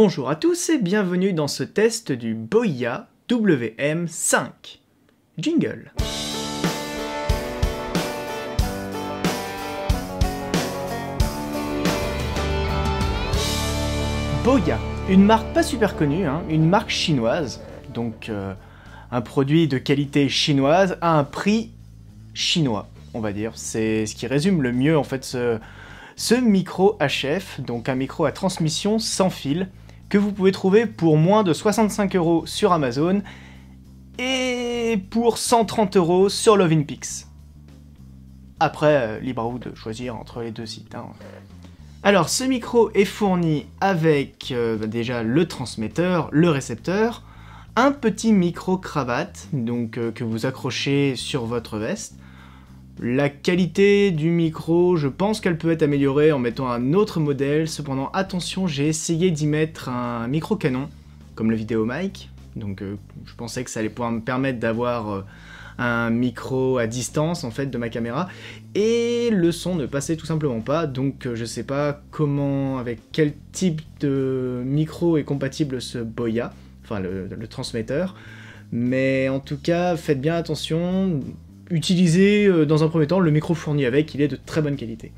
Bonjour à tous et bienvenue dans ce test du Boya WM5. Jingle Boya, une marque pas super connue, hein, une marque chinoise, donc euh, un produit de qualité chinoise à un prix chinois, on va dire. C'est ce qui résume le mieux en fait ce micro HF, donc un micro à transmission sans fil, que vous pouvez trouver pour moins de 65 euros sur Amazon et pour 130 euros sur Lovinpix. Après, euh, libre à vous de choisir entre les deux sites. Hein. Alors, ce micro est fourni avec euh, bah, déjà le transmetteur, le récepteur, un petit micro-cravate donc euh, que vous accrochez sur votre veste, la qualité du micro, je pense qu'elle peut être améliorée en mettant un autre modèle, cependant attention, j'ai essayé d'y mettre un micro-canon, comme le vidéo mic, donc euh, je pensais que ça allait pouvoir me permettre d'avoir euh, un micro à distance en fait de ma caméra, et le son ne passait tout simplement pas, donc je euh, je sais pas comment, avec quel type de micro est compatible ce Boya, enfin le transmetteur, mais en tout cas faites bien attention, utiliser euh, dans un premier temps le micro fourni avec, il est de très bonne qualité.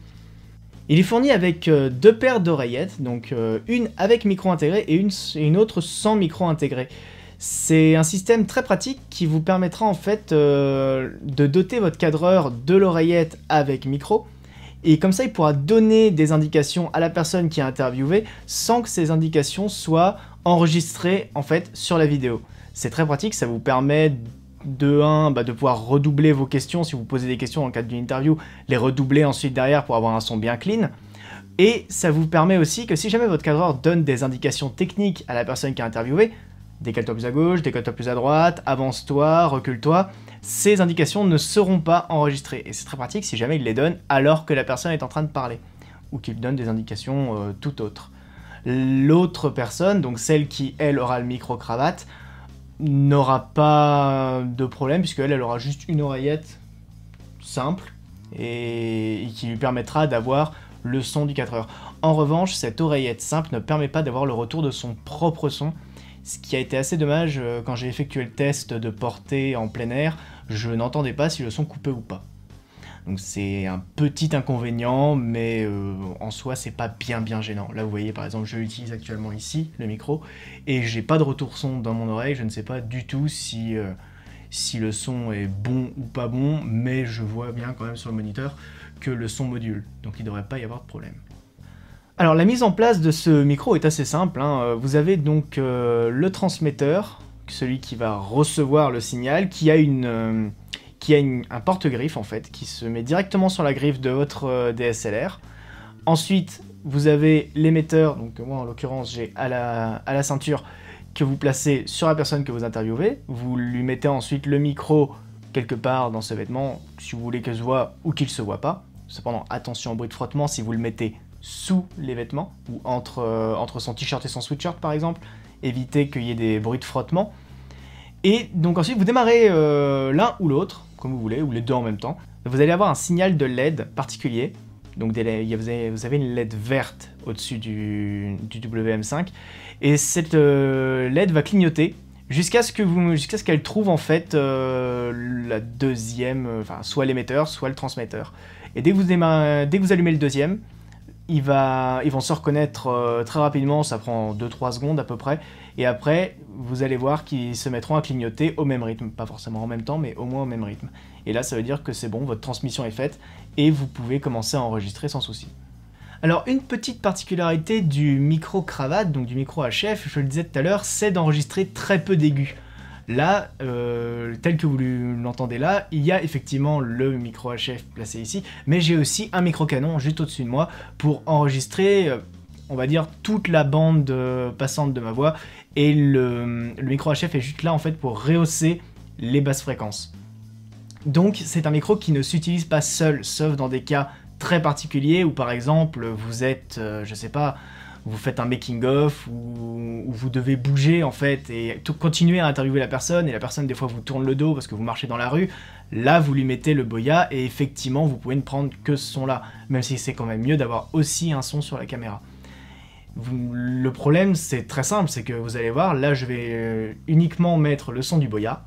Il est fourni avec euh, deux paires d'oreillettes, donc euh, une avec micro intégré et une, une autre sans micro intégré. C'est un système très pratique qui vous permettra en fait de doter votre cadreur de l'oreillette avec micro. Et comme ça, il pourra donner des indications à la personne qui a interviewé sans que ces indications soient enregistrées en fait sur la vidéo. C'est très pratique, ça vous permet de de 1, bah, de pouvoir redoubler vos questions, si vous posez des questions en cas cadre d'une interview, les redoubler ensuite derrière pour avoir un son bien clean. Et ça vous permet aussi que si jamais votre cadreur donne des indications techniques à la personne qui a interviewé, décale-toi plus à gauche, décale-toi plus à droite, avance-toi, recule-toi, ces indications ne seront pas enregistrées. Et c'est très pratique si jamais il les donne alors que la personne est en train de parler, ou qu'il donne des indications euh, tout autres. L'autre personne, donc celle qui, elle, aura le micro-cravate, n'aura pas de problème puisque elle, aura juste une oreillette simple et, qui lui permettra d'avoir le son du 4 heures. En revanche, cette oreillette simple ne permet pas d'avoir le retour de son propre son, ce qui a été assez dommage euh, quand j'ai effectué le test de portée en plein air, je n'entendais pas si le son coupait ou pas. Donc c'est un petit inconvénient, mais euh, en soi c'est pas bien bien gênant. Là vous voyez par exemple je l'utilise actuellement ici, le micro, et j'ai pas de retour son dans mon oreille, je ne sais pas du tout si, euh, si le son est bon ou pas bon, mais je vois bien quand même sur le moniteur que le son module, donc il devrait pas y avoir de problème. Alors la mise en place de ce micro est assez simple, hein. euh, vous avez donc le transmetteur, celui qui va recevoir le signal, qui a une qui a un porte-griffe en fait, qui se met directement sur la griffe de votre euh, DSLR. Ensuite, vous avez l'émetteur, donc moi en l'occurrence j'ai à la, à la ceinture, que vous placez sur la personne que vous interviewez. Vous lui mettez ensuite le micro quelque part dans ce vêtement, si vous voulez qu'il se voit ou qu'il se voit pas. Cependant, attention au bruit de frottement si vous le mettez sous les vêtements ou entre, euh, entre son t-shirt et son sweatshirt par exemple. Évitez qu'il y ait des bruits de frottement. Et donc ensuite, vous démarrez euh, l'un ou l'autre comme vous voulez, ou les deux en même temps, vous allez avoir un signal de LED particulier. Donc vous avez une LED verte au-dessus du, WM5. Et cette euh, LED va clignoter jusqu'à ce qu'elle ce qu'elle trouve en fait euh, la deuxième, euh, soit l'émetteur, soit le transmetteur. Et dès dès que vous allumez le deuxième, ils vont se reconnaître euh, très rapidement, ça prend 2-3 secondes à peu près, et après, vous allez voir qu'ils se mettront à clignoter au même rythme, pas forcément en même temps, mais au moins au même rythme. Et là, ça veut dire que c'est bon, votre transmission est faite, et vous pouvez commencer à enregistrer sans souci. Alors une petite particularité du micro cravate, donc du micro HF, je le disais tout à l'heure, c'est d'enregistrer très peu d'aigus. Là, euh, tel que vous l'entendez là, il y a effectivement le micro HF placé ici, mais j'ai aussi un micro canon juste au-dessus de moi pour enregistrer, euh, on va dire, toute la bande euh, passante de ma voix, et le micro HF est juste là en fait pour rehausser les basses fréquences. Donc c'est un micro qui ne s'utilise pas seul, sauf dans des cas très particulier où par exemple vous êtes, euh, je sais pas, vous faites un making of ou vous devez bouger en fait et continuer à interviewer la personne et la personne des fois vous tourne le dos parce que vous marchez dans la rue, là vous lui mettez le boya et effectivement vous pouvez ne prendre que ce son là, même si c'est quand même mieux d'avoir aussi un son sur la caméra. le problème c'est très simple, c'est que vous allez voir, là je vais euh, uniquement mettre le son du boya,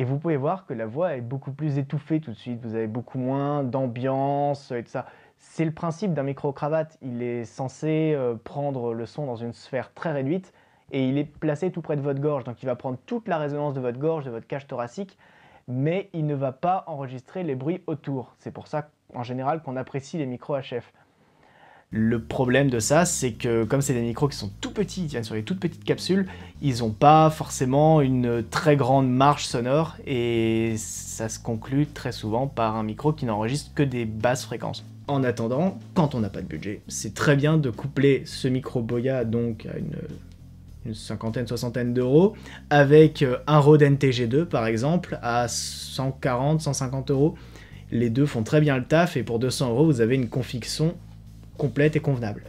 et vous pouvez voir que la voix est beaucoup plus étouffée tout de suite, vous avez beaucoup moins d'ambiance et tout ça. C'est le principe d'un micro-cravate, il est censé euh, prendre le son dans une sphère très réduite et il est placé tout près de votre gorge, donc il va prendre toute la résonance de votre gorge, de votre cage thoracique, mais il ne va pas enregistrer les bruits autour. C'est pour ça en général qu'on apprécie les micros HF. Le problème de ça, c'est que comme c'est des micros qui sont tout petits, ils viennent sur des toutes petites capsules, ils n'ont pas forcément une très grande marge sonore et ça se conclut très souvent par un micro qui n'enregistre que des basses fréquences. En attendant, quand on n'a pas de budget, c'est très bien de coupler ce micro Boya donc à une, cinquantaine, soixantaine d'euros avec euh, un Rode NTG2 par exemple à 140, 150 euros. Les deux font très bien le taf et pour 200 euros vous avez une confection complète et convenable.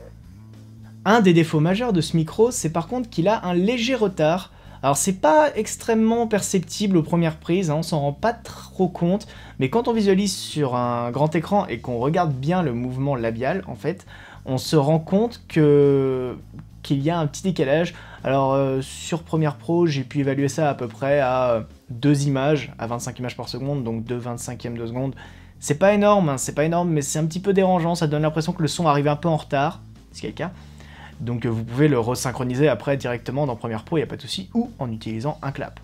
Un des défauts majeurs de ce micro, c'est par contre qu'il a un léger retard. Alors c'est pas extrêmement perceptible aux premières prises, hein, on s'en rend pas trop compte, mais quand on visualise sur un grand écran et qu'on regarde bien le mouvement labial, en fait, on se rend compte que qu'il y a un petit décalage. Alors euh, sur Premiere Pro, j'ai pu évaluer ça à peu près à 2 images, à 25 images par seconde, donc 2 25e de seconde, c'est pas énorme, hein, c'est pas énorme, mais c'est un petit peu dérangeant, ça donne l'impression que le son arrive un peu en retard, ce qui est le cas. Donc euh, vous pouvez le resynchroniser après directement dans Premiere Pro, il n'y a pas de souci, ou en utilisant un clap.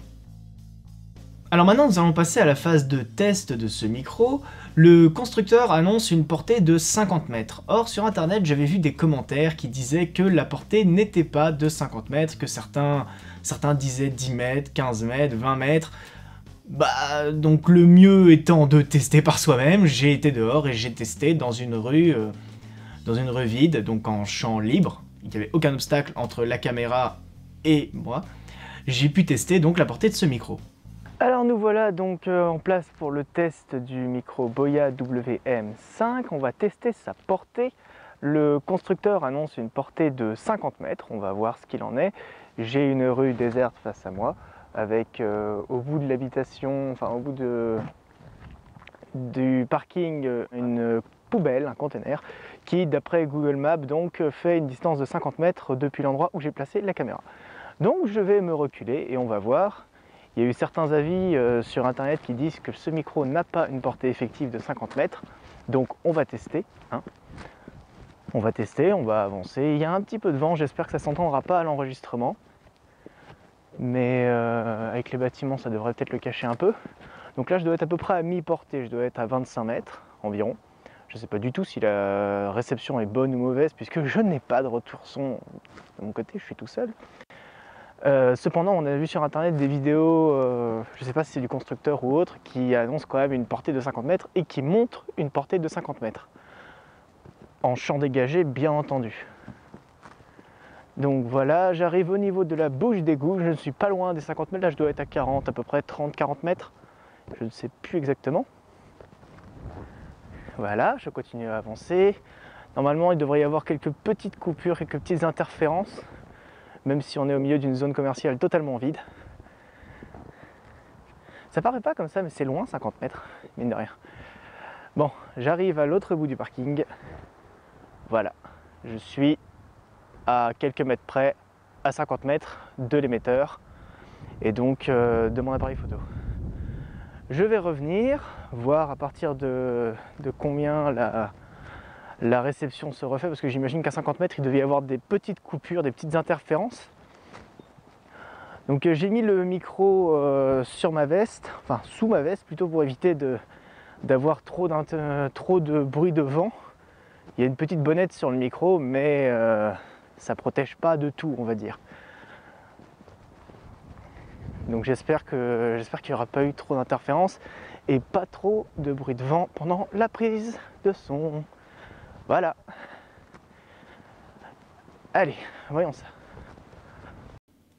Alors maintenant nous allons passer à la phase de test de ce micro. Le constructeur annonce une portée de 50 mètres. Or sur internet j'avais vu des commentaires qui disaient que la portée n'était pas de 50 mètres, que certains, certains disaient 10 mètres, 15 mètres, 20 mètres. Bah, donc le mieux étant de tester par soi-même, j'ai été dehors et j'ai testé dans une rue, euh, dans une rue vide, donc en champ libre. Il n'y avait aucun obstacle entre la caméra et moi. J'ai pu tester donc la portée de ce micro. Alors nous voilà donc euh, en place pour le test du micro Boya WM5. On va tester sa portée. Le constructeur annonce une portée de 50 mètres. On va voir ce qu'il en est. J'ai une rue déserte face à moi avec euh, au bout de l'habitation, enfin au bout de, du parking, une poubelle, un container, qui d'après Google Maps donc fait une distance de 50 mètres depuis l'endroit où j'ai placé la caméra. Donc je vais me reculer et on va voir. Il y a eu certains avis euh, sur internet qui disent que ce micro n'a pas une portée effective de 50 mètres, donc on va tester. Hein. On va tester, on va avancer. Il y a un petit peu de vent, j'espère que ça s'entendra pas à l'enregistrement mais euh, avec les bâtiments ça devrait peut-être le cacher un peu. Donc là je dois être à peu près à mi-portée, je dois être à 25 mètres environ. Je ne sais pas du tout si la réception est bonne ou mauvaise puisque je n'ai pas de retour son de mon côté, je suis tout seul. Euh, cependant, on a vu sur internet des vidéos, euh, je ne sais pas si c'est du constructeur ou autre, qui annoncent quand même une portée de 50 mètres et qui montre une portée de 50 mètres. En champ dégagé, bien entendu. Donc voilà, j'arrive au niveau de la bouche d'égout, je ne suis pas loin des 50 mètres, là je dois être à 40, à peu près 30-40 mètres, je ne sais plus exactement. Voilà, je continue à avancer. Normalement, il devrait y avoir quelques petites coupures, quelques petites interférences, même si on est au milieu d'une zone commerciale totalement vide. Ça paraît pas comme ça, mais c'est loin, 50 mètres, mine de rien. Bon, j'arrive à l'autre bout du parking. Voilà, je suis à quelques mètres près, à 50 mètres de l'émetteur et donc euh, de mon appareil photo. Je vais revenir, voir à partir de, combien la, la réception se refait, parce que j'imagine qu'à 50 mètres, il devait y avoir des petites coupures, des petites interférences. Donc euh, j'ai mis le micro euh, sur ma veste, enfin sous ma veste plutôt pour éviter d'avoir trop, trop de bruit de vent. Il y a une petite bonnette sur le micro, mais ça protège pas de tout, on va dire. Donc j'espère que j'espère qu'il n'y aura pas eu trop d'interférences et pas trop de bruit de vent pendant la prise de son. Voilà. Allez, voyons ça.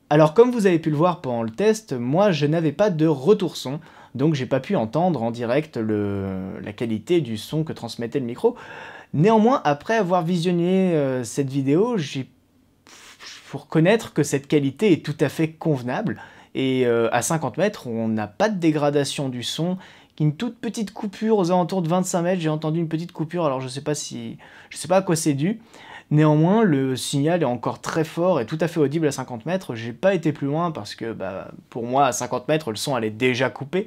Alors comme vous avez pu le voir pendant le test, moi je n'avais pas de retour son, donc j'ai pas pu entendre en direct le, la qualité du son que transmettait le micro. Néanmoins, après avoir visionné euh, cette vidéo, j'ai pour reconnaître que cette qualité est tout à fait convenable. Et euh, à 50 mètres, on n'a pas de dégradation du son. qu'une toute petite coupure aux alentours de 25 mètres, j'ai entendu une petite coupure, alors je sais pas si. Je sais pas à quoi c'est dû. Néanmoins, le signal est encore très fort et tout à fait audible à 50 mètres. J'ai pas été plus loin parce que bah, pour moi, à 50 mètres, le son allait déjà couper.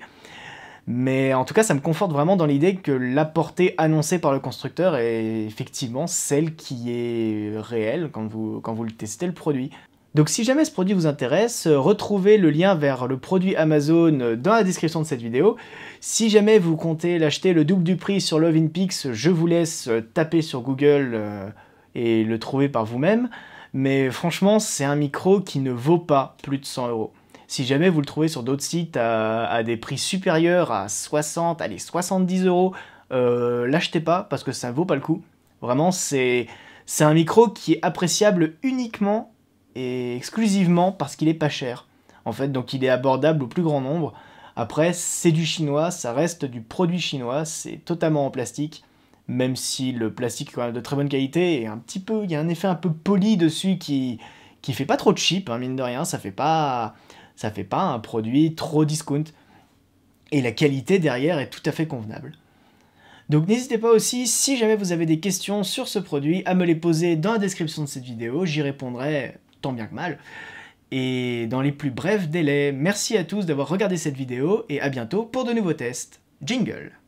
Mais en tout cas, ça me conforte vraiment dans l'idée que la portée annoncée par le constructeur est effectivement celle qui est réelle quand vous, le testez le produit. Donc si jamais ce produit vous intéresse, euh, retrouvez le lien vers le produit Amazon euh, dans la description de cette vidéo. Si jamais vous comptez l'acheter le double du prix sur Love in je vous laisse euh, taper sur Google et le trouver par vous-même. Mais franchement, c'est un micro qui ne vaut pas plus de 100 euros. Si jamais vous le trouvez sur d'autres sites à, des prix supérieurs à 60, allez 70 euros, euh, l'achetez pas parce que ça vaut pas le coup. Vraiment, c'est c'est un micro qui est appréciable uniquement et exclusivement parce qu'il est pas cher. En fait, donc il est abordable au plus grand nombre. Après, c'est du chinois, ça reste du produit chinois, c'est totalement en plastique, même si le plastique est quand même de très bonne qualité et un petit peu, il y a un effet un peu poli dessus qui qui fait pas trop de cheap, hein, mine de rien, ça fait pas ça fait pas un produit trop discount. Et la qualité derrière est tout à fait convenable. Donc n'hésitez pas aussi, si jamais vous avez des questions sur ce produit, à me les poser dans la description de cette vidéo, j'y répondrai tant bien que mal, et dans les plus brefs délais. Merci à tous d'avoir regardé cette vidéo, et à bientôt pour de nouveaux tests. Jingle